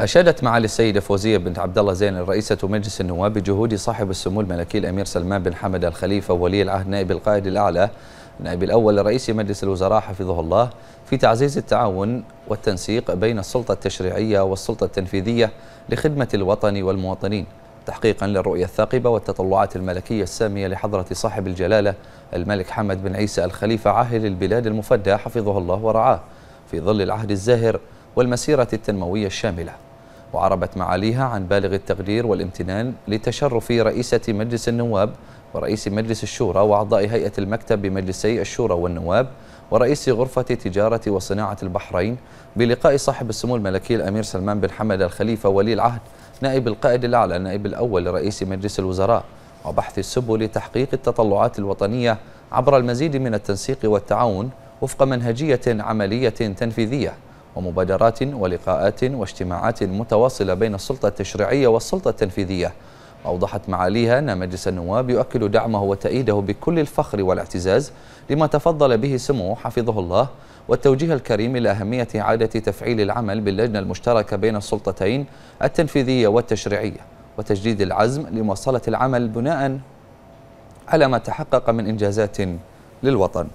أشادت معالي السيدة فوزية بنت عبد الله زين رئيسة مجلس النواب بجهود صاحب السمو الملكي الأمير سلمان بن حمد الخليفة ولي العهد نائب القائد الأعلى النائب الأول لرئيس مجلس الوزراء حفظه الله في تعزيز التعاون والتنسيق بين السلطة التشريعية والسلطة التنفيذية لخدمة الوطن والمواطنين تحقيقا للرؤية الثاقبة والتطلعات الملكية السامية لحضرة صاحب الجلالة الملك حمد بن عيسى الخليفة عاهل البلاد المفدى حفظه الله ورعاه في ظل العهد الزاهر والمسيرة التنموية الشاملة وعربت معاليها عن بالغ التقدير والامتنان لتشرف رئيسة مجلس النواب ورئيس مجلس الشورى وأعضاء هيئة المكتب بمجلسي الشورى والنواب ورئيس غرفة تجارة وصناعة البحرين بلقاء صاحب السمو الملكي الأمير سلمان بن حمد الخليفة ولي العهد نائب القائد الأعلى النائب الأول لرئيس مجلس الوزراء وبحث السبل لتحقيق التطلعات الوطنية عبر المزيد من التنسيق والتعاون وفق منهجية عملية تنفيذية ومبادرات ولقاءات واجتماعات متواصلة بين السلطة التشريعية والسلطة التنفيذية وأوضحت معاليها أن مجلس النواب يؤكد دعمه وتأييده بكل الفخر والاعتزاز لما تفضل به سموه حفظه الله والتوجيه الكريم لأهمية إعادة تفعيل العمل باللجنة المشتركة بين السلطتين التنفيذية والتشريعية وتجديد العزم لمواصلة العمل بناء على ما تحقق من إنجازات للوطن